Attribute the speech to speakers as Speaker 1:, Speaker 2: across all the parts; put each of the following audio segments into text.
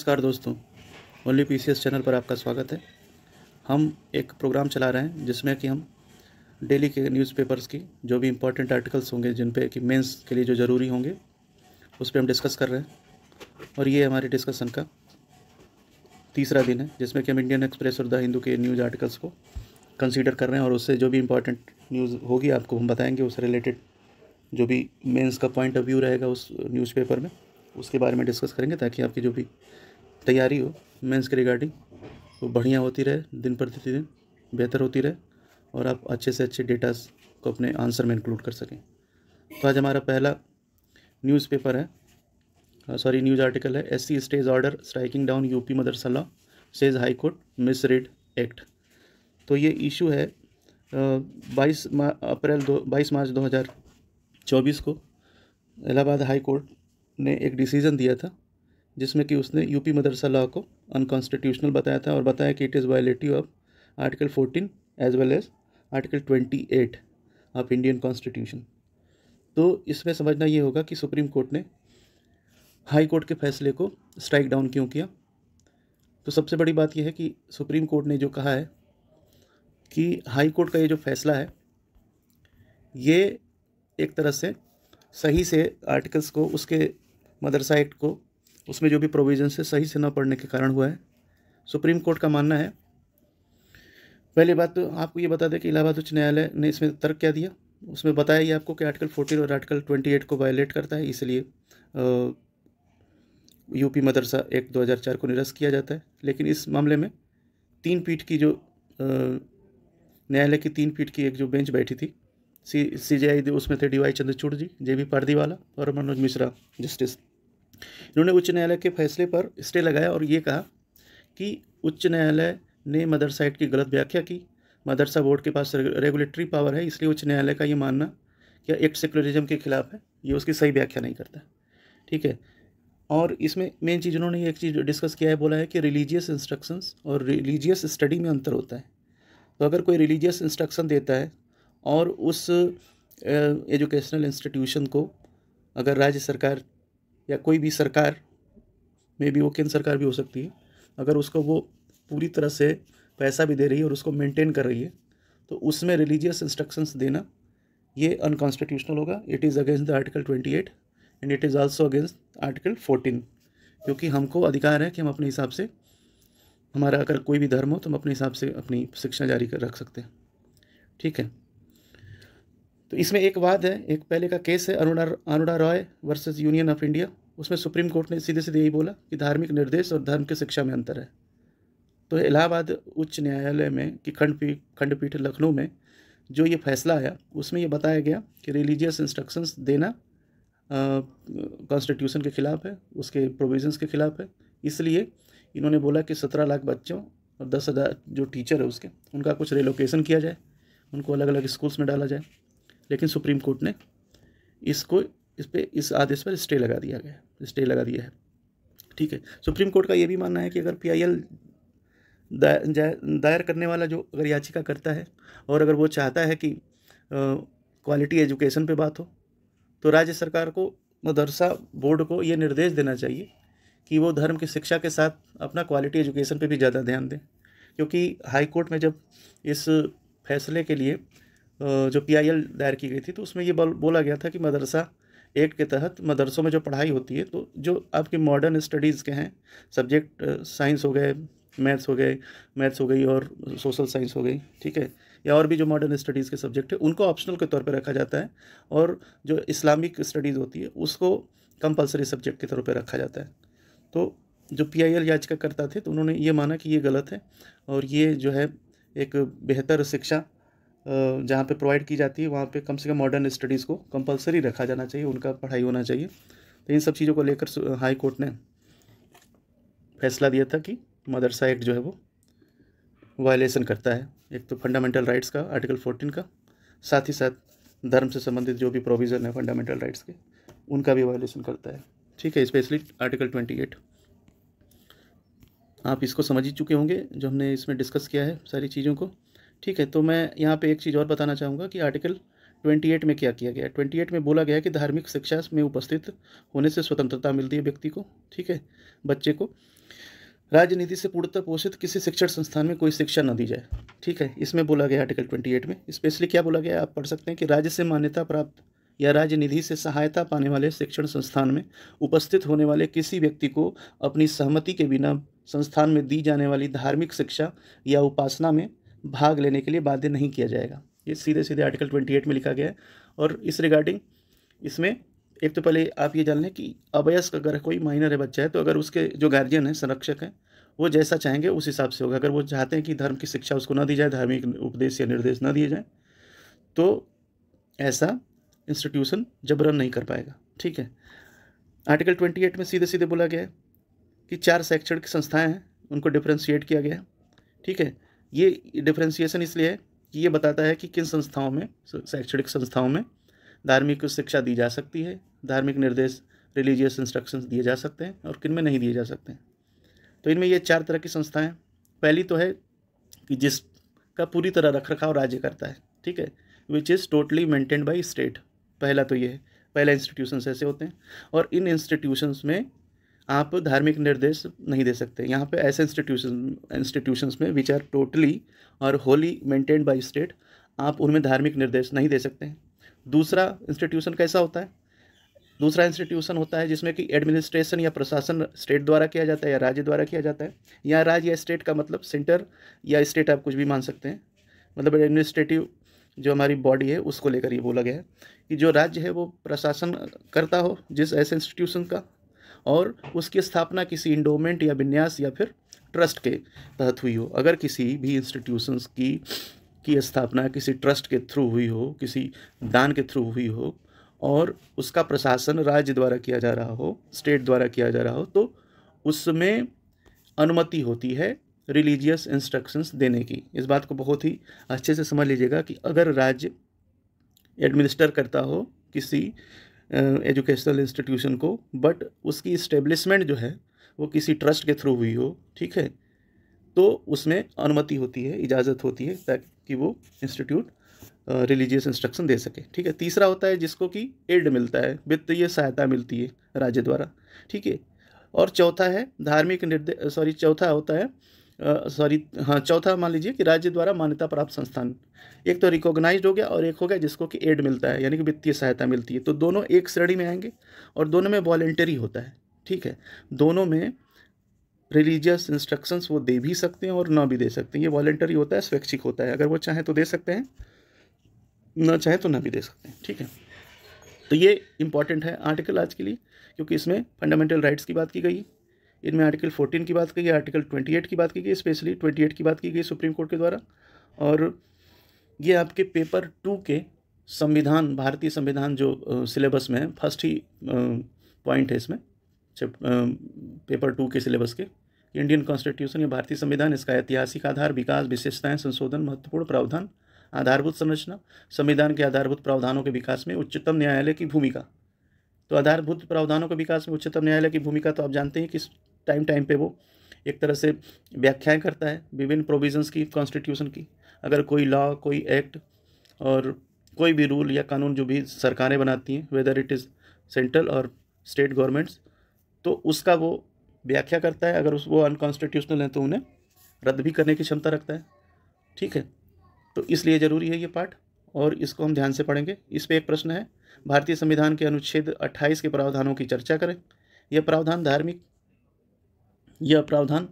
Speaker 1: नमस्कार दोस्तों only P channel पर आपका स्वागत है हम एक प्रोग्राम चला रहे हैं जिसमें कि हम डेली के न्यूज़पेपर्स की जो भी इम्पोर्टेंट आर्टिकल्स होंगे जिन पे कि मेंस के लिए जो ज़रूरी होंगे उस पर हम डिस्कस कर रहे हैं और ये हमारे डिस्कसन का तीसरा दिन है जिसमें कि हम इंडियन एक्सप्रेस और द हिंदू के न्यूज़ आर्टिकल्स को कंसिडर कर रहे हैं और उससे जो भी इम्पोर्टेंट न्यूज़ होगी आपको हम बताएँगे उससे रिलेटेड जो भी मेन्स का पॉइंट ऑफ व्यू रहेगा उस न्यूज़पेपर में उसके बारे में डिस्कस करेंगे ताकि आपकी जो भी तैयारी हो मेंस के रिगार्डिंग वो तो बढ़िया होती रहे दिन प्रतिदिन बेहतर होती रहे और आप अच्छे से अच्छे डेटास को अपने आंसर में इंक्लूड कर सकें तो आज हमारा पहला न्यूज़पेपर है सॉरी न्यूज़ आर्टिकल है S C stage order striking down UP madrasa law says high court misread act तो ये इशू है बाईस अप्रैल दो बाईस मार्च दो हज़ार चौबीस को इलाहाबाद हाई कोर्ट ने एक डिसीज़न दिया था जिसमें कि उसने यूपी मदरसा लॉ को अनकॉन्स्टिट्यूशनल बताया था और बताया कि it is violative of article fourteen as well as article twenty eight of Indian constitution तो इसमें समझना ये होगा कि सुप्रीम कोर्ट ने हाई कोर्ट के फैसले को स्ट्राइक डाउन क्यों किया तो सबसे बड़ी बात यह है कि सुप्रीम कोर्ट ने जो कहा है कि हाई कोर्ट का ये जो फैसला है ये एक तरह से सही से आर्टिकल्स को उसके मदरसा एक्ट को उसमें जो भी प्रोविजन है सही से न पढ़ने के कारण हुआ है सुप्रीम कोर्ट का मानना है पहली बात तो आपको ये बता दें कि इलाहाबाद उच्च न्यायालय ने इसमें तर्क क्या दिया उसमें बताया ये आपको कि आर्टिकल फोर्टीन और आर्टिकल ट्वेंटी एट को वायलेट करता है इसलिए यूपी मदरसा एक्ट दो को निरस्त किया जाता है लेकिन इस मामले में तीन पीठ की जो न्यायालय की तीन पीठ की एक जो बेंच बैठी थी सी सी जे आई उसमें थे D Y Chandrachud ji J B Pardiwala और मनोज मिश्रा जस्टिस इन्होंने उच्च न्यायालय के फैसले पर स्टे लगाया और ये कहा कि उच्च न्यायालय ने मदरसा एक्ट की गलत व्याख्या की मदरसा बोर्ड के पास रेगुलेटरी पावर है इसलिए उच्च न्यायालय का ये मानना क्या एक्ट सेकुलरिज्म के खिलाफ है ये उसकी सही व्याख्या नहीं करता ठीक है और इसमें मेन चीज़ उन्होंने एक चीज़ डिस्कस किया है बोला है कि रिलीजियस इंस्ट्रक्शंस और रिलीजियस स्टडी में अंतर होता है तो अगर कोई रिलीजियस इंस्ट्रक्शन देता है और उस एजुकेशनल इंस्टीट्यूशन को अगर राज्य सरकार या कोई भी सरकार मे भी वो केंद्र सरकार भी हो सकती है अगर उसको वो पूरी तरह से पैसा भी दे रही है और उसको मेंटेन कर रही है तो उसमें रिलीजियस इंस्ट्रक्शंस देना ये अनकॉन्स्टिट्यूशनल होगा it is against the article twenty eight and it is also against article fourteen क्योंकि हमको अधिकार है कि हम अपने हिसाब से हमारा अगर कोई भी धर्म हो तो हम अपने हिसाब से अपनी शिक्षा जारी कर रख सकते हैं ठीक है तो इसमें एक वाद है एक पहले का केस है Aruna Aruna Roy versus union of India उसमें सुप्रीम कोर्ट ने सीधे सीधे यही बोला कि धार्मिक निर्देश और धर्म की शिक्षा में अंतर है तो इलाहाबाद उच्च न्यायालय में कि खंडपीठ खंडपीठ लखनऊ में जो ये फैसला आया उसमें ये बताया गया कि रिलीजियस इंस्ट्रक्शंस देना कॉन्स्टिट्यूशन के ख़िलाफ़ है उसके प्रोविजंस के ख़िलाफ़ है इसलिए इन्होंने बोला कि सत्रह लाख बच्चों और दस हज़ार जो टीचर है उसके उनका कुछ रिलोकेशन किया जाए उनको अलग अलग स्कूल्स में डाला जाए लेकिन सुप्रीम कोर्ट ने इसको इस पर इस आदेश पर स्टे लगा दिया गया स्टे लगा दिया है ठीक है सुप्रीम कोर्ट का ये भी मानना है कि अगर पीआईएल दायर करने वाला जो अगर याचिका करता है और अगर वो चाहता है कि क्वालिटी एजुकेशन पे बात हो तो राज्य सरकार को मदरसा बोर्ड को ये निर्देश देना चाहिए कि वो धर्म की शिक्षा के साथ अपना क्वालिटी एजुकेशन पे भी ज़्यादा ध्यान दें क्योंकि हाई कोर्ट में जब इस फैसले के लिए जो पी दायर की गई थी तो उसमें ये बोला गया था कि मदरसा एक्ट के तहत मदरसों में जो पढ़ाई होती है तो जो आपके मॉडर्न स्टडीज़ के हैं सब्जेक्ट साइंस हो गए मैथ्स हो गए मैथ्स हो गई और सोशल साइंस हो गई ठीक है या और भी जो मॉडर्न स्टडीज़ के सब्जेक्ट है उनको ऑप्शनल के तौर पर रखा जाता है और जो इस्लामिक स्टडीज़ होती है उसको कंपलसरी सब्जेक्ट के तौर पर रखा जाता है तो जो पी आई एल याचिका करता थे तो उन्होंने ये माना कि ये गलत है और ये जो है एक बेहतर शिक्षा जहाँ पे प्रोवाइड की जाती है वहाँ पे कम से कम मॉडर्न स्टडीज़ को कंपलसरी रखा जाना चाहिए उनका पढ़ाई होना चाहिए तो इन सब चीज़ों को लेकर हाई कोर्ट ने फैसला दिया था कि मदरसा एक्ट जो है वो वायलेशन करता है एक तो फंडामेंटल राइट्स का आर्टिकल फोर्टीन का साथ ही साथ धर्म से संबंधित जो भी प्रोविज़न है फंडामेंटल राइट्स के उनका भी वायलेशन करता है ठीक है स्पेशली आर्टिकल ट्वेंटी एट आप इसको समझ ही चुके होंगे जो हमने इसमें डिस्कस किया है सारी चीज़ों को ठीक है तो मैं यहाँ पे एक चीज़ और बताना चाहूँगा कि आर्टिकल 28 में क्या किया गया ट्वेंटी 28 में बोला गया कि धार्मिक शिक्षा में उपस्थित होने से स्वतंत्रता मिलती है व्यक्ति को ठीक है बच्चे को राजनीति से पूर्णतः पोषित किसी शिक्षण संस्थान में कोई शिक्षा न दी जाए ठीक है इसमें बोला गया आर्टिकल 28 में स्पेशली क्या बोला गया आप पढ़ सकते हैं कि राज्य से मान्यता प्राप्त या राज्य से सहायता पाने वाले शिक्षण संस्थान में उपस्थित होने वाले किसी व्यक्ति को अपनी सहमति के बिना संस्थान में दी जाने वाली धार्मिक शिक्षा या उपासना में भाग लेने के लिए बाध्य नहीं किया जाएगा ये सीधे सीधे आर्टिकल ट्वेंटी एट में लिखा गया है और इस रिगार्डिंग इसमें एक तो पहले आप ये जान लें कि अवयस्क अगर कोई माइनर है बच्चा है तो अगर उसके जो गार्जियन है संरक्षक हैं वो जैसा चाहेंगे उस हिसाब से होगा अगर वो चाहते हैं कि धर्म की शिक्षा उसको ना दी जाए धार्मिक उपदेश या निर्देश ना दिए जाए तो ऐसा इंस्टीट्यूशन जबरन नहीं कर पाएगा ठीक है आर्टिकल ट्वेंटी एट में सीधे सीधे बोला गया है कि चार शैक्षणिक संस्थाएं हैं उनको डिफ्रेंशिएट किया गया है ठीक है ये डिफ्रेंसिएशन इसलिए है कि ये बताता है कि किन संस्थाओं में शैक्षणिक संस्थाओं में धार्मिक शिक्षा दी जा सकती है धार्मिक निर्देश रिलीजियस इंस्ट्रक्शंस दिए जा सकते हैं और किन में नहीं दिए जा सकते हैं तो इनमें ये चार तरह की संस्थाएं पहली तो है कि जिसका पूरी तरह रख रखाव राज्य करता है ठीक है which is totally maintained by state पहला तो ये है पहला इंस्टीट्यूशंस ऐसे होते हैं और इन इंस्टीट्यूशंस में आप धार्मिक निर्देश नहीं दे सकते यहाँ पे ऐसे इंस्टीट्यूशन इंस्टीट्यूशंस में विच आर टोटली और होली मेंटेन्ड बाय स्टेट आप उनमें धार्मिक निर्देश नहीं दे सकते हैं दूसरा इंस्टीट्यूशन कैसा होता है दूसरा इंस्टीट्यूशन होता है जिसमें कि एडमिनिस्ट्रेशन या प्रशासन स्टेट द्वारा किया जाता है या राज्य द्वारा किया जाता है या राज्य या स्टेट का मतलब सेंटर या स्टेट आप कुछ भी मान सकते हैं मतलब एडमिनिस्ट्रेटिव जो हमारी बॉडी है उसको लेकर ये बोला गया है कि जो राज्य है वो प्रशासन करता हो जिस ऐसे इंस्टीट्यूशन का और उसकी स्थापना किसी इंडोमेंट या विन्यास या फिर ट्रस्ट के तहत हुई हो अगर किसी भी इंस्टीट्यूशंस की की स्थापना किसी ट्रस्ट के थ्रू हुई हो किसी दान के थ्रू हुई हो और उसका प्रशासन राज्य द्वारा किया जा रहा हो स्टेट द्वारा किया जा रहा हो तो उसमें अनुमति होती है रिलीजियस इंस्ट्रक्शंस देने की इस बात को बहुत ही अच्छे से समझ लीजिएगा कि अगर राज्य एडमिनिस्टर करता हो किसी एजुकेशनल इंस्टीट्यूशन को बट उसकी इस्टेब्लिशमेंट जो है वो किसी ट्रस्ट के थ्रू हुई हो ठीक है तो उसमें अनुमति होती है इजाज़त होती है ताकि वो इंस्टीट्यूट रिलीजियस इंस्ट्रक्शन दे सके ठीक है तीसरा होता है जिसको कि एड मिलता है वित्तीय सहायता मिलती है राज्य द्वारा ठीक है और चौथा है धार्मिक निर्देश सॉरी चौथा होता है सॉरी हाँ चौथा मान लीजिए कि राज्य द्वारा मान्यता प्राप्त संस्थान एक तो रिकॉग्नाइज हो गया और एक हो गया जिसको कि एड मिलता है यानी कि वित्तीय सहायता मिलती है तो दोनों एक श्रेणी में आएंगे और दोनों में वॉलेंटरी होता है ठीक है दोनों में रिलीजियस इंस्ट्रक्शंस वो दे भी सकते हैं और ना भी दे सकते हैं ये वॉलेंटरी होता है स्वैच्छिक होता है अगर वो चाहें तो दे सकते हैं ना चाहें तो ना भी दे सकते हैं ठीक है तो ये इंपॉर्टेंट है आर्टिकल आज के लिए क्योंकि इसमें फंडामेंटल राइट्स की बात की गई इनमें आर्टिकल 14 की बात की गई आर्टिकल 28 की बात की गई स्पेशली 28 की बात की गई सुप्रीम कोर्ट के द्वारा और ये आपके पेपर टू के संविधान भारतीय संविधान जो सिलेबस में है फर्स्ट ही पॉइंट है इसमें पेपर टू के सिलेबस के इंडियन कॉन्स्टिट्यूशन या भारतीय संविधान इसका ऐतिहासिक आधार विकास विशेषताएं संशोधन महत्वपूर्ण प्रावधान आधारभूत संरचना संविधान के आधारभूत प्रावधानों के विकास में उच्चतम न्यायालय की भूमिका तो आधारभूत प्रावधानों के विकास में उच्चतम न्यायालय की भूमिका तो आप जानते हैं कि टाइम टाइम पे वो एक तरह से व्याख्याएं करता है विभिन्न प्रोविजंस की कॉन्स्टिट्यूशन की अगर कोई लॉ कोई एक्ट और कोई भी रूल या कानून जो भी सरकारें बनाती हैं वेदर इट इज़ सेंट्रल और स्टेट गवर्नमेंट्स तो उसका वो व्याख्या करता है अगर उस वो अनकॉन्स्टिट्यूशनल हैं तो उन्हें रद्द भी करने की क्षमता रखता है ठीक है तो इसलिए ज़रूरी है ये पाठ और इसको हम ध्यान से पढ़ेंगे इस पर एक प्रश्न है भारतीय संविधान के अनुच्छेद 28 के प्रावधानों की चर्चा करें यह प्रावधान धार्मिक यह प्रावधान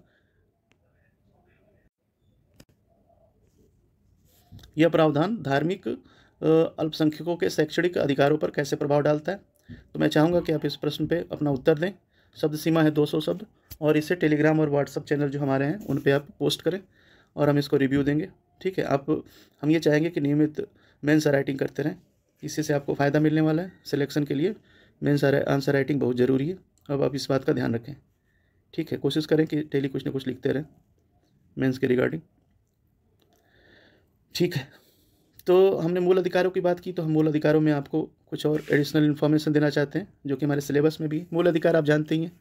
Speaker 1: यह प्रावधान धार्मिक अल्पसंख्यकों के शैक्षणिक अधिकारों पर कैसे प्रभाव डालता है तो मैं चाहूँगा कि आप इस प्रश्न पे अपना उत्तर दें शब्द सीमा है 200 शब्द और इसे टेलीग्राम और व्हाट्सअप चैनल जो हमारे हैं उन पे आप पोस्ट करें और हम इसको रिव्यू देंगे ठीक है आप हम ये चाहेंगे कि नियमित मेन्स राइटिंग करते रहें इसी से आपको फ़ायदा मिलने वाला है सिलेक्शन के लिए मेन्स आंसर राइटिंग बहुत ज़रूरी है अब आप इस बात का ध्यान रखें ठीक है कोशिश करें कि डेली कुछ ना कुछ लिखते रहें मेंस के रिगार्डिंग ठीक है तो हमने मूल अधिकारों की बात की तो हम मूल अधिकारों में आपको कुछ और एडिशनल इन्फॉर्मेशन देना चाहते हैं जो कि हमारे सिलेबस में भी मूल अधिकार आप जानते ही हैं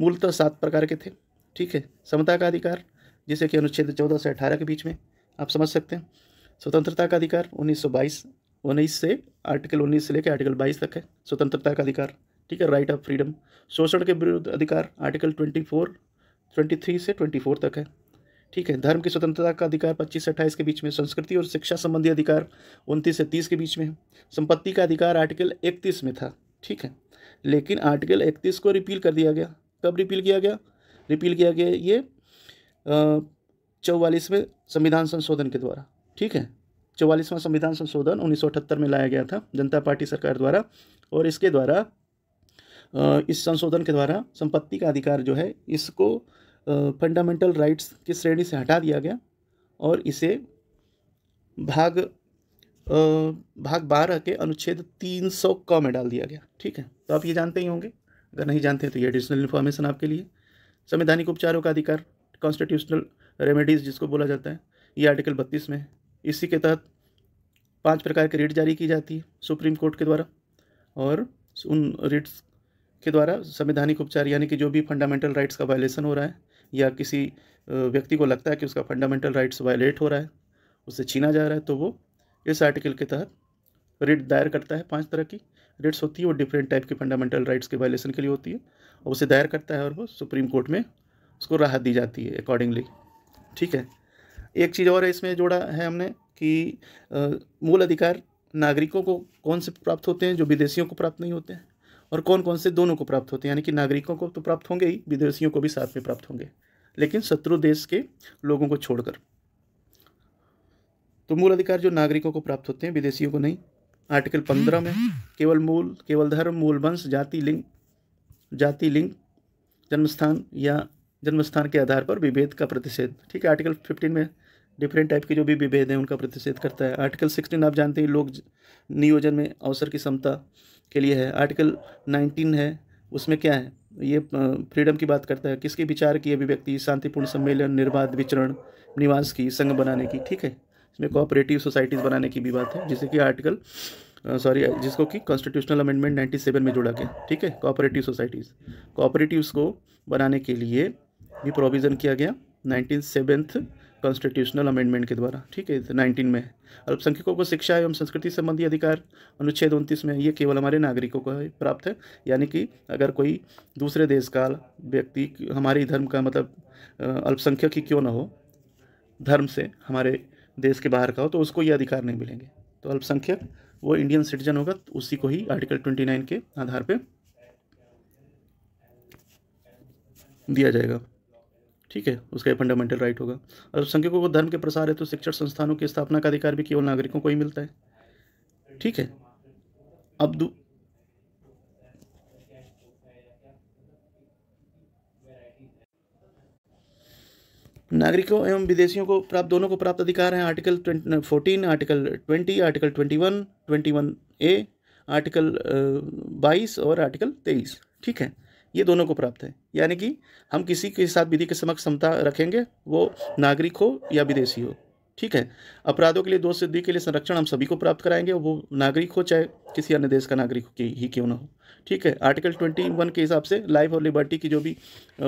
Speaker 1: मूलतः सात प्रकार के थे ठीक है समता का अधिकार जिसे कि अनुच्छेद चौदह से अठारह के बीच में आप समझ सकते हैं स्वतंत्रता का अधिकार उन्नीस सौ बाईस उन्नीस से आर्टिकल उन्नीस से लेकर आर्टिकल बाईस तक है स्वतंत्रता का अधिकार ठीक है राइट ऑफ फ्रीडम शोषण के विरुद्ध अधिकार article twenty four twenty three से ट्वेंटी फोर तक है ठीक है धर्म की स्वतंत्रता का अधिकार पच्चीस से अट्ठाईस के बीच में संस्कृति और शिक्षा संबंधी अधिकार उनतीस से तीस के बीच में है संपत्ति का अधिकार आर्टिकल इकतीस में था ठीक है लेकिन आर्टिकल इकतीस को रिपील कर दिया गया कब रिपील किया गया रिपील किया गया ये चौवालीसवें संविधान संशोधन के द्वारा ठीक है चौवालीसवां संविधान संशोधन उन्नीस में लाया गया था जनता पार्टी सरकार द्वारा और इसके द्वारा इस संशोधन के द्वारा संपत्ति का अधिकार जो है इसको फंडामेंटल राइट्स की श्रेणी से हटा दिया गया और इसे भाग भाग बारह के अनुच्छेद तीन सौ क में डाल दिया गया ठीक है तो आप ये जानते ही होंगे अगर नहीं जानते हैं तो ये एडिशनल इन्फॉर्मेशन आपके लिए संवैधानिक उपचारों का अधिकार कॉन्स्टिट्यूशनल रेमेडीज़ जिसको बोला जाता है ये आर्टिकल बत्तीस में है इसी के तहत पांच प्रकार के रिट जारी की जाती है सुप्रीम कोर्ट के द्वारा और उन रिट्स के द्वारा संवैधानिक उपचार यानी कि जो भी फंडामेंटल राइट्स का वायलेशन हो रहा है या किसी व्यक्ति को लगता है कि उसका फंडामेंटल राइट्स वायलेट हो रहा है उससे छीना जा रहा है तो वो इस आर्टिकल के तहत रिट दायर करता है पांच तरह की रिट्स होती है वो डिफरेंट टाइप की फंडामेंटल राइट्स के वायलेशन के लिए होती है और उसे दायर करता है और वो सुप्रीम कोर्ट में उसको राहत दी जाती है अकॉर्डिंगली ठीक है एक चीज़ और इसमें जोड़ा है हमने कि मूल अधिकार नागरिकों को कौन से प्राप्त होते हैं जो विदेशियों को प्राप्त नहीं होते हैं और कौन कौन से दोनों को प्राप्त होते हैं यानी कि नागरिकों को तो प्राप्त होंगे ही विदेशियों को भी साथ में प्राप्त होंगे लेकिन शत्रु देश के लोगों को छोड़कर तो मूल अधिकार जो नागरिकों को प्राप्त होते हैं विदेशियों को नहीं आर्टिकल पंद्रह में केवल मूल केवल धर्म मूल वंश जाति लिंग जाति लिंग जन्मस्थान या जन्मस्थान के आधार पर विभेद का प्रतिषेध ठीक है आर्टिकल फिफ्टीन में डिफरेंट टाइप के जो भी विभेद हैं उनका प्रतिषेध करता है आर्टिकल सिक्सटीन आप जानते हैं लोग नियोजन में अवसर की क्षमता के लिए है आर्टिकल नाइनटीन है उसमें क्या है ये फ्रीडम की बात करता है किसके विचार की अभिव्यक्ति शांतिपूर्ण सम्मेलन निर्बाध विचरण निवास की संघ बनाने की ठीक है इसमें कोऑपरेटिव सोसाइटीज़ बनाने की भी बात है जैसे कि आर्टिकल सॉरी जिसको कि कॉन्स्टिट्यूशनल अमेंडमेंट 97 में जोड़ा गया ठीक है कोऑपरेटिव सोसाइटीज़ कोऑपरेटिव्स को बनाने के लिए भी प्रोविज़न किया गया नाइनटीन सेवेंथ कॉन्स्टिट्यूशनल अमेंडमेंट के द्वारा ठीक है नाइनटीन में अल्पसंख्यकों को शिक्षा एवं संस्कृति संबंधी अधिकार अनुच्छेद उनतीस में ये केवल हमारे नागरिकों को प्राप्त है यानी कि अगर कोई दूसरे देश का व्यक्ति हमारे धर्म का मतलब अल्पसंख्यक ही क्यों ना हो धर्म से हमारे देश के बाहर का हो तो उसको ये अधिकार नहीं मिलेंगे तो अल्पसंख्यक वो इंडियन सिटीजन होगा तो उसी को ही आर्टिकल ट्वेंटी नाइन के आधार पर दिया जाएगा ठीक है उसका फंडामेंटल राइट होगा अल्पसंख्यकों को धर्म के प्रसार है तो शिक्षण संस्थानों की स्थापना का अधिकार भी केवल नागरिकों को ही मिलता है ठीक है अब नागरिकों एवं विदेशियों को प्राप्त दोनों को प्राप्त अधिकार हैं article fourteen article twenty article twenty one twenty one A article बाईस और आर्टिकल तेईस ठीक है ये दोनों को प्राप्त है यानी कि हम किसी के साथ विधि के समक्ष समता रखेंगे वो नागरिक हो या विदेशी हो ठीक है अपराधों के लिए दोष सिद्धि के लिए संरक्षण हम सभी को प्राप्त कराएंगे वो नागरिक हो चाहे किसी अन्य देश का नागरिक ही क्यों ना हो ठीक है आर्टिकल ट्वेंटी वन के हिसाब से लाइफ और लिबर्टी की जो भी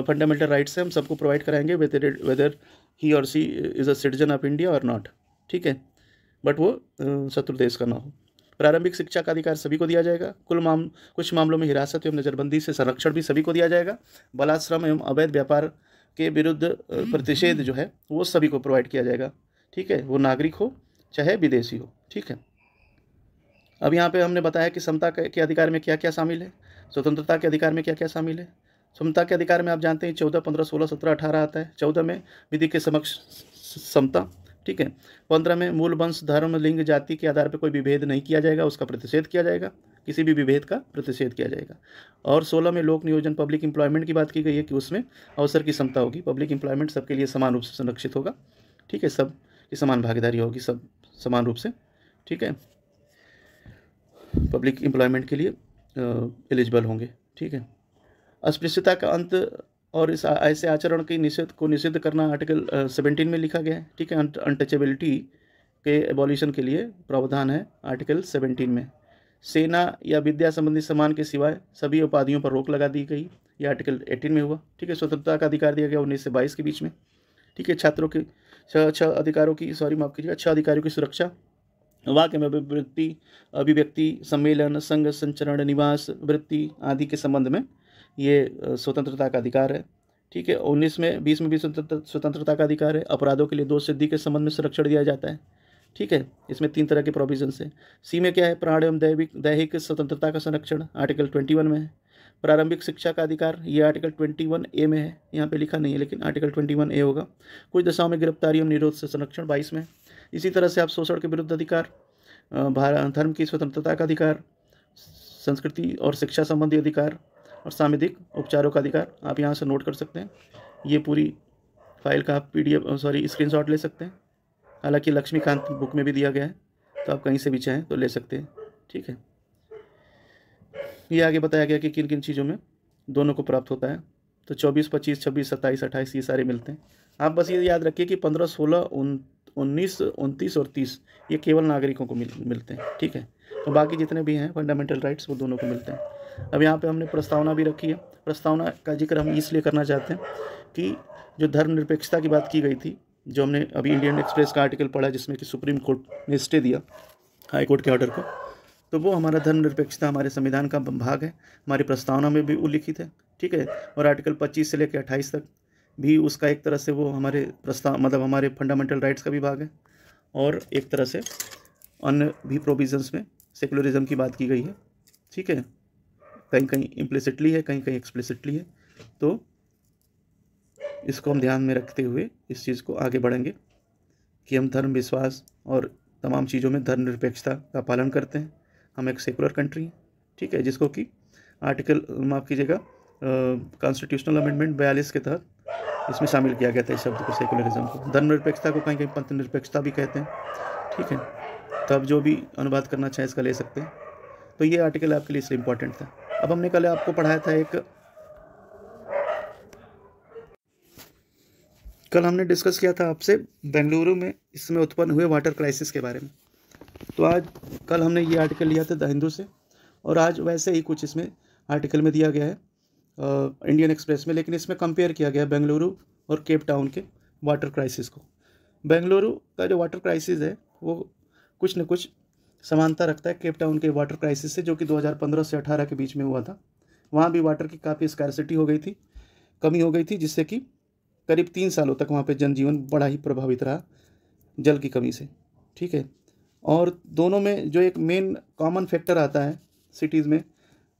Speaker 1: फंडामेंटल राइट्स हैं हम सबको प्रोवाइड कराएंगे वेदर वेदर ही और she is a citizen of India और नॉट ठीक है बट वो शत्रु देश का ना हो प्रारंभिक शिक्षा का अधिकार सभी को दिया जाएगा कुल माम कुछ मामलों में हिरासत एवं नज़रबंदी से संरक्षण भी सभी को दिया जाएगा बलाश्रम एवं अवैध व्यापार के विरुद्ध हम्म, प्रतिषेध हम्म। जो है वो सभी को प्रोवाइड किया जाएगा ठीक है वो नागरिक हो चाहे विदेशी हो ठीक है अब यहाँ पे हमने बताया कि समता के अधिकार में क्या क्या शामिल है स्वतंत्रता के अधिकार में क्या क्या शामिल है समता के अधिकार में आप जानते हैं चौदह पंद्रह सोलह सत्रह अठारह आता है चौदह में विधि के समक्ष समता ठीक है पंद्रह में मूल वंश धर्म लिंग जाति के आधार पर कोई विभेद नहीं किया जाएगा उसका प्रतिषेध किया जाएगा किसी भी विभेद का प्रतिषेध किया जाएगा और सोलह में लोक नियोजन पब्लिक इंप्लॉयमेंट की बात की गई है कि उसमें अवसर की क्षमता होगी पब्लिक इंप्लॉयमेंट सबके लिए समान रूप से संरक्षित होगा ठीक है सब की समान भागीदारी होगी सब समान रूप से ठीक है पब्लिक एम्प्लॉयमेंट के लिए एलिजिबल होंगे ठीक है अस्पृश्यता का अंत और इस ऐसे आचरण के निषेध को निषिद्ध करना आर्टिकल सेवेंटीन में लिखा गया है ठीक है अनटचेबिलिटी के एबॉल्यूशन के लिए प्रावधान है आर्टिकल सेवेंटीन में सेना या विद्या संबंधी सम्मान के सिवाय सभी उपाधियों पर रोक लगा दी गई ये आर्टिकल एटीन में हुआ ठीक है स्वतंत्रता का अधिकार दिया गया उन्नीस से बाईस के बीच में ठीक है छात्रों के छः अधिकारों की सॉरी माफ कीजिएगा छः अधिकारियों की सुरक्षा वाक्य में अभिव्यक्ति अभिव्यक्ति सम्मेलन संघ संचरण निवास वृत्ति आदि के संबंध में ये स्वतंत्रता का अधिकार है ठीक है उन्नीस में बीस में भी स्वतंत्रता का अधिकार है अपराधों के लिए दो सिद्धि के संबंध में संरक्षण दिया जाता है ठीक है इसमें तीन तरह के प्रोविजन है सी में क्या है प्राण एवं दैविक दैहिक स्वतंत्रता का संरक्षण आर्टिकल ट्वेंटी वन में है प्रारंभिक शिक्षा का अधिकार ये आर्टिकल ट्वेंटी वन ए में है यहाँ पे लिखा नहीं है लेकिन आर्टिकल ट्वेंटी वन ए होगा कुछ दशाओं में गिरफ्तारी एवं निरोध से संरक्षण बाईस में इसी तरह से आप शोषण के विरुद्ध अधिकार धर्म की स्वतंत्रता का अधिकार संस्कृति और शिक्षा संबंधी अधिकार और सामिदिक उपचारों का अधिकार आप यहाँ से नोट कर सकते हैं ये पूरी फाइल का आप पी सॉरी स्क्रीन ले सकते हैं हालांकि लक्ष्मीकांत बुक में भी दिया गया है तो आप कहीं से भी चाहें तो ले सकते हैं ठीक है ये आगे बताया गया कि किन किन चीज़ों में दोनों को प्राप्त होता है तो चौबीस पच्चीस छब्बीस सत्ताईस अट्ठाईस ये सारे मिलते हैं आप बस ये याद रखिए कि पंद्रह सोलह उन उन्नीस उनतीस और तीस ये केवल नागरिकों को मिल, मिलते हैं ठीक है तो बाकी जितने भी हैं फंडामेंटल राइट्स वो दोनों को मिलते हैं अब यहाँ पे हमने प्रस्तावना भी रखी है प्रस्तावना का जिक्र हम इसलिए करना चाहते हैं कि जो धर्मनिरपेक्षता की बात की गई थी जो हमने अभी इंडियन एक्सप्रेस का आर्टिकल पढ़ा जिसमें कि सुप्रीम कोर्ट ने स्टे दिया हाई कोर्ट के ऑर्डर को तो वो हमारा धर्मनिरपेक्षता हमारे संविधान का भाग है हमारी प्रस्तावना में भी उल्लिखित है ठीक है और आर्टिकल पच्चीस से लेकर अट्ठाईस तक भी उसका एक तरह से वो हमारे प्रस्ताव मतलब हमारे फंडामेंटल राइट्स का भी भाग है और एक तरह से अन्य भी प्रोविजंस में सेकुलरिज्म की बात की गई है ठीक है कहीं कहीं इम्प्लिसिटली है कहीं कहीं एक्सप्लिसिटली है तो इसको हम ध्यान में रखते हुए इस चीज़ को आगे बढ़ेंगे कि हम धर्म विश्वास और तमाम चीज़ों में धर्मनिरपेक्षता का पालन करते हैं हम एक सेकुलर कंट्री हैं ठीक है जिसको कि आर्टिकल माफ़ कीजिएगा कॉन्स्टिट्यूशनल अमेंडमेंट बयालीस के तहत इसमें शामिल किया गया था इस शब्द को सेकुलरिज्म को धर्मनिरपेक्षता को कहीं कहीं पंथ निरपेक्षता भी कहते हैं ठीक है तब तो जो भी अनुवाद करना चाहे इसका ले सकते हैं तो ये आर्टिकल आपके लिए इसलिए इम्पॉर्टेंट था अब हमने कल आपको पढ़ाया था एक कल हमने डिस्कस किया था आपसे बेंगलुरु में इसमें उत्पन्न हुए वाटर क्राइसिस के बारे में तो आज कल हमने ये आर्टिकल लिया था द हिंदू से और आज वैसे ही कुछ इसमें आर्टिकल में दिया गया है इंडियन एक्सप्रेस में लेकिन इसमें कंपेयर किया गया है बेंगलुरु और केप टाउन के वाटर क्राइसिस को बेंगलुरु का जो वाटर क्राइसिस है वो कुछ न कुछ समानता रखता है केप टाउन के वाटर क्राइसिस से जो कि 2015 से 18 के बीच में हुआ था वहाँ भी वाटर की काफ़ी स्कैरसिटी हो गई थी कमी हो गई थी जिससे कि करीब तीन सालों तक वहाँ पर जनजीवन बड़ा ही प्रभावित रहा जल की कमी से ठीक है और दोनों में जो एक मेन कॉमन फैक्टर आता है सिटीज़ में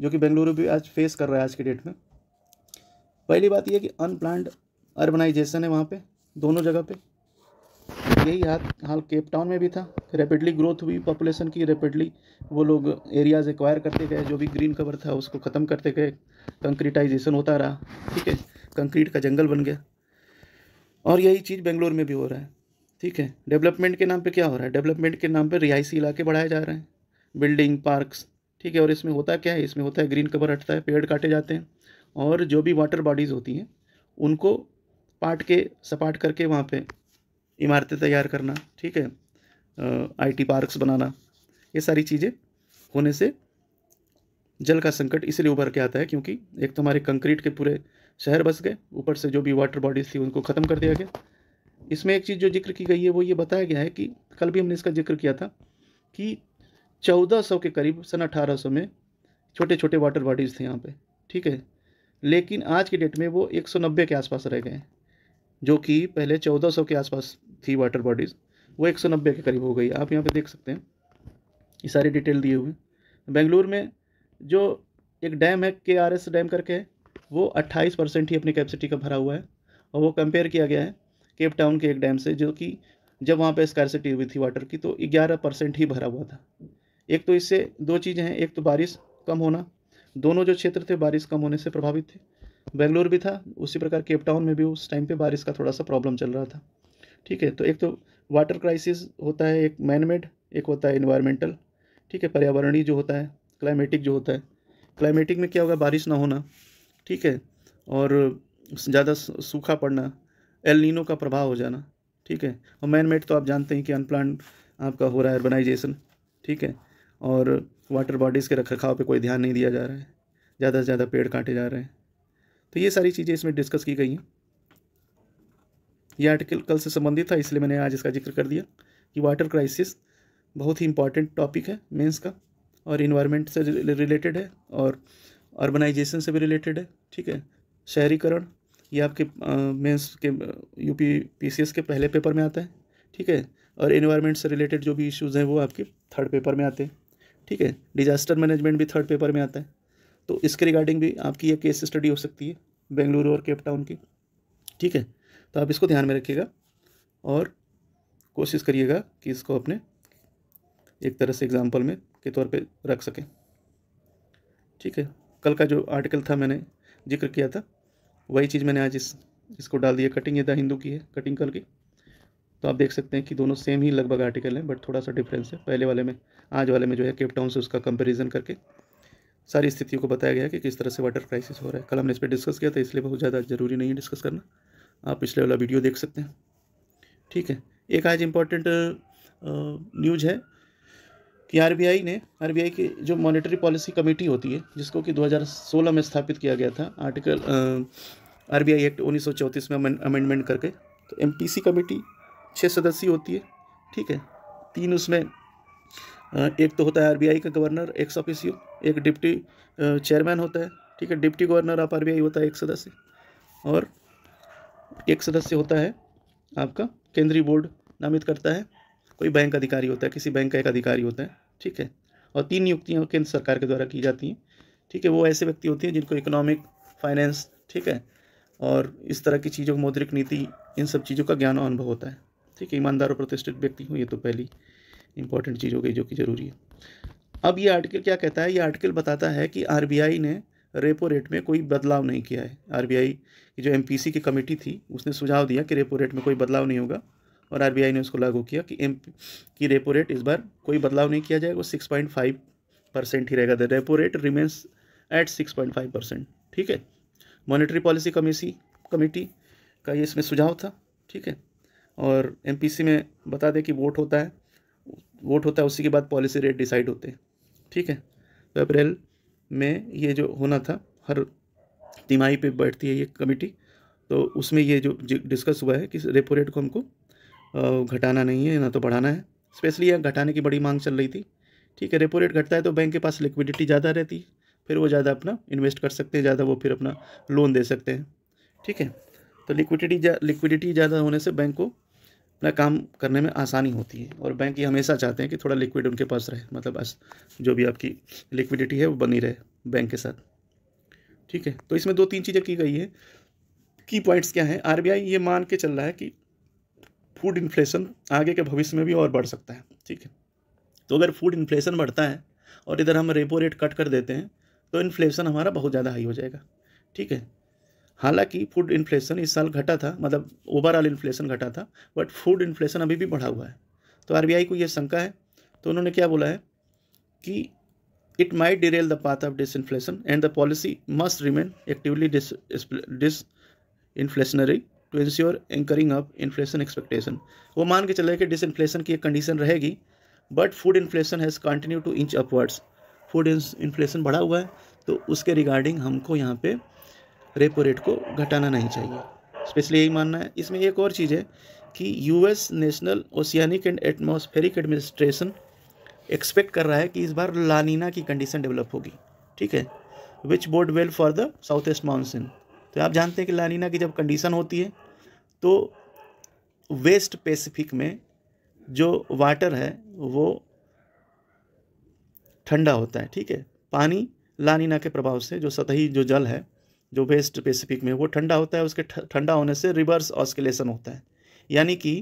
Speaker 1: जो कि बेंगलुरु भी आज फेस कर रहा है आज के डेट में पहली बात यह कि अनप्लान्ड अर्बनाइजेशन है वहाँ पे दोनों जगह पे यही हाल हाल केप टाउन में भी था रैपिडली ग्रोथ हुई पॉपुलेशन की रैपिडली वो लोग एरियाज एक्वायर करते गए जो भी ग्रीन कवर था उसको ख़त्म करते गए कंक्रीटाइजेशन होता रहा ठीक है कंक्रीट का जंगल बन गया और यही चीज़ बेंगलोर में भी हो रहा है ठीक है डेवलपमेंट के नाम पे क्या हो रहा है डेवलपमेंट के नाम पे रिहायशी इलाके बढ़ाए जा रहे हैं बिल्डिंग पार्क्स ठीक है और इसमें होता क्या है इसमें होता है ग्रीन कवर हटता है पेड़ काटे जाते हैं और जो भी वाटर बॉडीज़ होती हैं उनको पाट के सपाट करके वहाँ पे इमारतें तैयार करना ठीक है आईटी पार्क्स बनाना ये सारी चीज़ें होने से जल का संकट इसलिए उभर के आता है क्योंकि एक तो हमारे कंक्रीट के पूरे शहर बस गए ऊपर से जो भी वाटर बॉडीज़ थी उनको ख़त्म कर दिया गया इसमें एक चीज़ जो जिक्र की गई है वो ये बताया गया है कि कल भी हमने इसका जिक्र किया था कि 1400 के करीब सन 1800 में छोटे छोटे वाटर बॉडीज़ थे यहाँ पे ठीक है लेकिन आज के डेट में वो 190 के आसपास रह गए हैं जो कि पहले 1400 के आसपास थी वाटर बॉडीज़ वो 190 के करीब हो गई आप यहाँ पे देख सकते हैं ये सारी डिटेल दिए हुए बेंगलुरु में जो एक डैम है के आर एस डैम करके वो अट्ठाईस परसेंट ही अपनी कैपेसिटी का भरा हुआ है और वो कंपेयर किया गया है केप टाउन के एक डैम से जो कि जब वहाँ पे स्कैरसिटी हुई थी वाटर की तो ग्यारह परसेंट ही भरा हुआ था एक तो इससे दो चीज़ें हैं एक तो बारिश कम होना दोनों जो क्षेत्र थे बारिश कम होने से प्रभावित थे बेंगलोर भी था उसी प्रकार केपटाउन में भी उस टाइम पे बारिश का थोड़ा सा प्रॉब्लम चल रहा था ठीक है तो एक तो वाटर क्राइसिस होता है एक मैन मेड एक होता है इन्वायरमेंटल ठीक है पर्यावरणीय जो होता है क्लाइमेटिक जो होता है क्लाइमेटिक में क्या होगा बारिश ना होना ठीक है और ज़्यादा सूखा पड़ना एल नीनो का प्रभाव हो जाना ठीक है और मैन मेड तो आप जानते हैं कि अनप्लान आपका हो रहा है अर्बनाइजेशन ठीक है और वाटर बॉडीज़ के रख रखाव पर कोई ध्यान नहीं दिया जा रहा है ज़्यादा से ज़्यादा पेड़ काटे जा रहे हैं तो ये सारी चीज़ें इसमें डिस्कस की गई हैं ये आर्टिकल कल से संबंधित था इसलिए मैंने आज इसका जिक्र कर दिया कि वाटर क्राइसिस बहुत ही इंपॉर्टेंट टॉपिक है मेंस का और इन्वायरमेंट से रिलेटेड है और अर्बनाइजेशन से भी रिलेटेड है ठीक है शहरीकरण ये आपके मेंस के यूपी पीसीएस के पहले पेपर में आता है ठीक है और इन्वायरमेंट से रिलेटेड जो भी इश्यूज़ हैं वो आपके थर्ड पेपर में आते हैं ठीक है डिजास्टर मैनेजमेंट भी थर्ड पेपर में आता है तो इसके रिगार्डिंग भी आपकी ये केस स्टडी हो सकती है बेंगलुरु और केप टाउन की ठीक है तो आप इसको ध्यान में रखिएगा और कोशिश करिएगा कि इसको अपने एक तरह से एग्ज़ाम्पल में के तौर पे रख सकें ठीक है कल का जो आर्टिकल था मैंने जिक्र किया था वही चीज़ मैंने आज इस इसको डाल दिया कटिंग ये द हिंदू की है कटिंग कल की तो आप देख सकते हैं कि दोनों सेम ही लगभग आर्टिकल हैं बट थोड़ा सा डिफरेंस है पहले वाले में आज वाले में जो है केपटाउन से उसका कंपेरिजन करके सारी स्थितियों को बताया गया कि किस तरह से वाटर क्राइसिस हो रहा है कल हमने इस पर डिस्कस किया था इसलिए बहुत ज़्यादा ज़रूरी नहीं है डिस्कस करना आप पिछले वाला वीडियो देख सकते हैं ठीक है एक आज इम्पॉर्टेंट न्यूज है कि आरबीआई ने आरबीआई की जो मॉनेटरी पॉलिसी कमेटी होती है जिसको कि 2016 में स्थापित किया गया था आर्टिकल आरबीआई एक्ट उन्नीस में अमेंडमेंट करके तो एमपीसी कमेटी छः सदस्य होती है ठीक है तीन उसमें एक तो होता है आरबीआई का गवर्नर एक्स पी एक डिप्टी चेयरमैन होता है ठीक है डिप्टी गवर्नर आप आर होता है एक सदस्य और एक सदस्य होता है आपका केंद्रीय बोर्ड नामित करता है कोई बैंक अधिकारी होता है किसी बैंक का एक अधिकारी होता है ठीक है और तीन नियुक्तियाँ केंद्र सरकार के द्वारा की जाती हैं ठीक है वो ऐसे व्यक्ति होती हैं जिनको इकोनॉमिक फाइनेंस ठीक है और इस तरह की चीज़ों मौद्रिक नीति इन सब चीज़ों का ज्ञान और अनुभव होता है ठीक है ईमानदार और प्रतिष्ठित व्यक्ति हूँ ये तो पहली इंपॉर्टेंट चीज़ हो गई जो कि ज़रूरी है अब ये आर्टिकल क्या कहता है ये आर्टिकल बताता है कि आरबीआई ने रेपो रेट में कोई बदलाव नहीं किया है आरबीआई की जो एमपीसी की कमेटी थी उसने सुझाव दिया कि रेपो रेट में कोई बदलाव नहीं होगा और आरबीआई ने उसको लागू किया कि एम की रेपो रेट इस बार कोई बदलाव नहीं किया जाएगा सिक्स पॉइंट फाइव परसेंट ही रहेगा repo rate remains at six point five percent ठीक है मॉनेटरी पॉलिसी कमेसी कमेटी का ये इसमें सुझाव था ठीक है और एम में बता दें कि वोट होता है वोट होता है उसी के बाद पॉलिसी रेट डिसाइड होते हैं ठीक है तो अप्रैल में ये जो होना था हर तिमाही पे बैठती है ये कमेटी तो उसमें ये जो डिस्कस हुआ है कि रेपो रेट को हमको घटाना नहीं है ना तो बढ़ाना है स्पेशली यहाँ घटाने की बड़ी मांग चल रही थी ठीक है रेपो रेट घटता है तो बैंक के पास लिक्विडिटी ज़्यादा रहती है फिर वो ज़्यादा अपना इन्वेस्ट कर सकते हैं ज़्यादा वो फिर अपना लोन दे सकते हैं ठीक है तो लिक्विडिटी जा लिक्विडिटी ज़्यादा होने से बैंक को अपना काम करने में आसानी होती है और बैंक ये हमेशा चाहते हैं कि थोड़ा लिक्विड उनके पास रहे मतलब बस जो भी आपकी लिक्विडिटी है वो बनी रहे बैंक के साथ ठीक है तो इसमें दो तीन चीज़ें की गई है की पॉइंट्स क्या हैं आर ये मान के चल रहा है कि फूड इन्फ्लेशन आगे के भविष्य में भी और बढ़ सकता है ठीक है तो अगर फूड इन्फ्लेशन बढ़ता है और इधर हम रेपो रेट कट कर देते हैं तो इन्फ्लेशन हमारा बहुत ज़्यादा हाई हो जाएगा ठीक है हालांकि फूड इन्फ्लेशन इस साल घटा था मतलब ओवरऑल इन्फ्लेशन घटा था बट फूड इन्फ्लेशन अभी भी बढ़ा हुआ है तो आरबीआई को यह शंका है तो उन्होंने क्या बोला है कि it might derail the path of disinflation and the policy must remain actively dis disinflationary to ensure anchoring of inflation expectation वो मान के चले कि डिस इन्फ्लेशन की एक कंडीशन रहेगी but food inflation has continue to inch upwards food inflation बढ़ा हुआ है तो उसके रिगार्डिंग हमको यहाँ पे रेपो रेट को घटाना नहीं चाहिए स्पेशली यही मानना है इसमें एक और चीज़ है कि US National Oceanic and Atmospheric Administration expect कर रहा है कि इस बार लानीना की कंडीशन डेवलप होगी ठीक है which bode well for the south east monsoon तो आप जानते हैं कि लानीना की जब कंडीशन होती है तो वेस्ट पैसिफिक में जो वाटर है वो ठंडा होता है ठीक है पानी लानीना के प्रभाव से जो सतही जो जल है जो वेस्ट पेसिफिक में वो ठंडा होता है उसके ठंडा होने से रिवर्स ऑस्किलेशन होता है यानी कि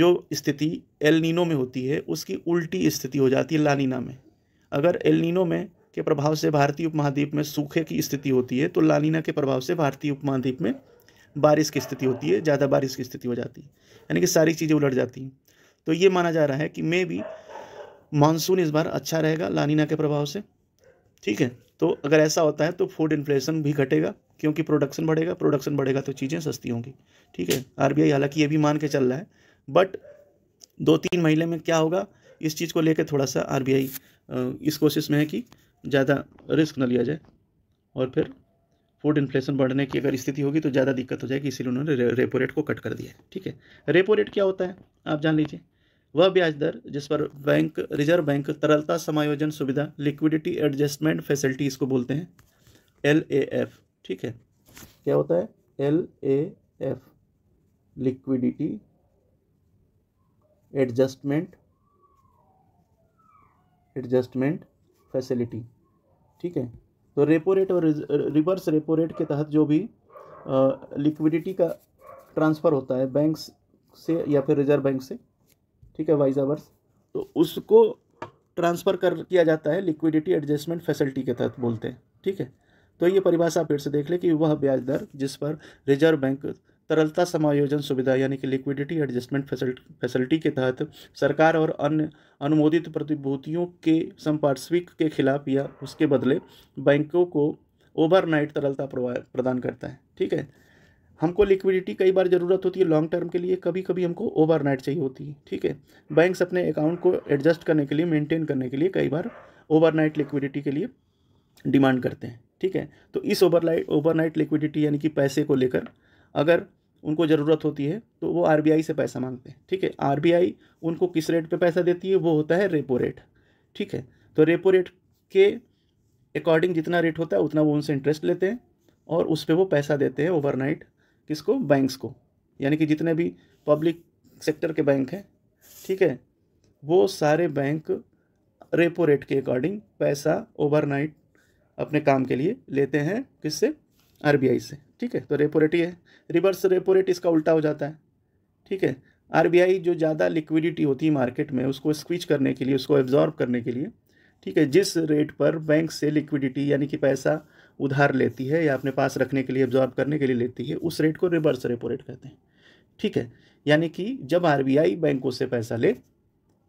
Speaker 1: जो स्थिति एल नीनो में होती है उसकी उल्टी स्थिति हो जाती है लानीना में अगर एल नीनो में के प्रभाव से भारतीय उपमहाद्वीप में सूखे की स्थिति होती है तो लानीना के प्रभाव से भारतीय उपमहाद्वीप में बारिश की स्थिति होती है ज़्यादा बारिश की स्थिति हो जाती है यानी कि सारी चीज़ें उलट जाती हैं तो ये माना जा रहा है कि मे भी मानसून इस बार अच्छा रहेगा लानीना के प्रभाव से ठीक है तो अगर ऐसा होता है तो फूड इन्फ्लेशन भी घटेगा क्योंकि प्रोडक्शन बढ़ेगा प्रोडक्शन बढ़ेगा तो चीज़ें सस्ती होंगी ठीक है आरबीआई हालांकि ये भी मान के चल रहा है बट दो तीन महीने में क्या होगा इस चीज़ को लेकर थोड़ा सा आरबीआई इस कोशिश में है कि ज़्यादा रिस्क न लिया जाए और फिर फूड इन्फ्लेशन बढ़ने की अगर स्थिति होगी तो ज़्यादा दिक्कत हो जाएगी इसीलिए उन्होंने रेपो रेट को कट कर दिया है ठीक है रेपो रेट क्या होता है आप जान लीजिए वह ब्याज दर जिस पर बैंक रिजर्व बैंक तरलता समायोजन सुविधा लिक्विडिटी एडजस्टमेंट फैसिलिटी इसको बोलते हैं एल ए एफ ठीक है क्या होता है L A F liquidity adjustment adjustment facility ठीक है तो रेपो रेट और रिवर्स रेपो रेट के तहत जो भी लिक्विडिटी का ट्रांसफ़र होता है बैंक से या फिर रिजर्व बैंक से ठीक है वाइज वर्स तो उसको ट्रांसफ़र कर किया जाता है लिक्विडिटी एडजस्टमेंट फैसिलिटी के तहत बोलते हैं ठीक है तो ये परिभाषा फिर से देख ले कि वह ब्याज दर जिस पर रिजर्व बैंक तरलता समायोजन सुविधा यानी कि लिक्विडिटी एडजस्टमेंट फैसिलिटी के तहत सरकार और अन्य अनुमोदित प्रतिभूतियों के संपार्श्विक के खिलाफ या उसके बदले बैंकों को ओवरनाइट तरलता प्रदान करता है ठीक है हमको लिक्विडिटी कई बार ज़रूरत होती है लॉन्ग टर्म के लिए कभी कभी हमको ओवरनाइट चाहिए होती है ठीक है बैंक्स अपने अकाउंट को एडजस्ट करने के लिए मेंटेन करने के लिए कई बार ओवरनाइट लिक्विडिटी के लिए डिमांड करते हैं ठीक है तो इस ओवरलाइट ओवरनाइट लिक्विडिटी यानी कि पैसे को लेकर अगर उनको ज़रूरत होती है तो वो आर से पैसा मांगते हैं ठीक है आर उनको किस रेट पर पैसा देती है वो होता है रेपो रेट ठीक है तो रेपो रेट के अकॉर्डिंग जितना रेट होता है उतना वो उनसे इंटरेस्ट लेते हैं और उस पर वो पैसा देते हैं ओवरनाइट किसको बैंक्स को यानी कि जितने भी पब्लिक सेक्टर के बैंक हैं ठीक है वो सारे बैंक रेपो रेट के अकॉर्डिंग पैसा ओवरनाइट अपने काम के लिए लेते हैं किससे आरबीआई से ठीक है तो रेपो रेट ही है रिवर्स रेपो रेट इसका उल्टा हो जाता है ठीक है आरबीआई जो ज़्यादा लिक्विडिटी होती है मार्केट में उसको स्क्विच करने के लिए उसको एब्जॉर्ब करने के लिए ठीक है जिस रेट पर बैंक से लिक्विडिटी यानी कि पैसा उधार लेती है या अपने पास रखने के लिए एब्जॉर्ब करने के लिए लेती है उस रेट को रिवर्स रेपो रेट कहते हैं ठीक है यानी कि जब आरबीआई बैंकों से पैसा ले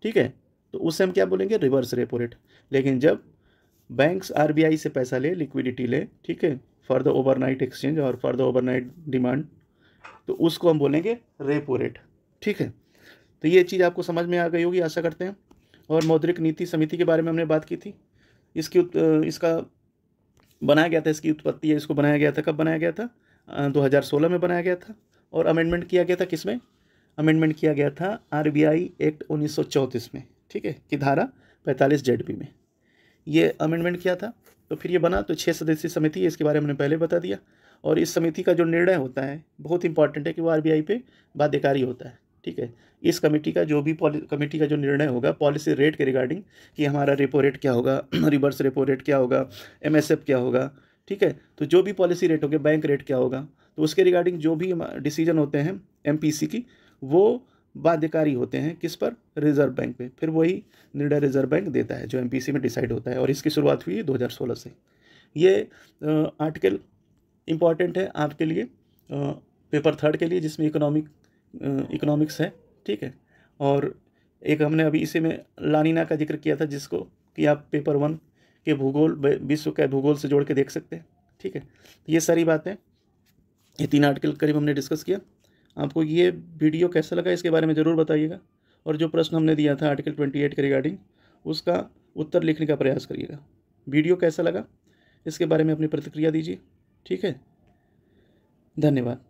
Speaker 1: ठीक है तो उससे हम क्या बोलेंगे रिवर्स रेपो रेट लेकिन जब बैंक्स आरबीआई से पैसा ले लिक्विडिटी ले ठीक है फॉर द ओवरनाइट एक्सचेंज और फॉर द ओवरनाइट डिमांड तो उसको हम बोलेंगे रेपो रेट ठीक है तो ये चीज़ आपको समझ में आ गई होगी आशा करते हैं और मौद्रिक नीति समिति के बारे में हमने बात की थी इसकी इसका बनाया गया था इसकी उत्पत्ति है इसको बनाया गया था कब बनाया गया था 2016 में बनाया गया था और अमेंडमेंट किया गया था किस में अमेंडमेंट किया गया था आरबीआई एक्ट उन्नीस में ठीक है कि धारा पैंतालीस जेड में ये अमेंडमेंट किया था तो फिर ये बना तो छः सदस्यीय समिति है इसके बारे में पहले बता दिया और इस समिति का जो निर्णय होता है बहुत इंपॉर्टेंट है कि वो आरबीआई पे बाध्यकारी होता है ठीक है इस कमेटी का जो भी कमेटी का जो निर्णय होगा पॉलिसी रेट के रिगार्डिंग कि हमारा रेपो रेट क्या होगा रिवर्स रेपो रेट क्या होगा एम क्या होगा ठीक है तो जो भी पॉलिसी रेट होगा बैंक रेट क्या होगा तो उसके रिगार्डिंग जो भी डिसीजन होते हैं एम की वो बाध्यकारी होते हैं किस पर रिजर्व बैंक पे फिर वही निर्णय रिजर्व बैंक देता है जो एम में डिसाइड होता है और इसकी शुरुआत हुई है दो से ये आर्टिकल इम्पॉर्टेंट है आपके लिए पेपर थर्ड के लिए जिसमें इकोनॉमिक इकोनॉमिक्स है ठीक है और एक हमने अभी इसी में लानीना का जिक्र किया था जिसको कि आप पेपर वन के भूगोल विश्व के भूगोल से जोड़ के देख सकते हैं ठीक है तो ये सारी बातें ये तीन आर्टिकल करीब हमने डिस्कस किया आपको ये वीडियो कैसा लगा इसके बारे में ज़रूर बताइएगा और जो प्रश्न हमने दिया था आर्टिकल ट्वेंटी एट के रिगार्डिंग उसका उत्तर लिखने का प्रयास करिएगा वीडियो कैसा लगा इसके बारे में अपनी प्रतिक्रिया दीजिए ठीक है धन्यवाद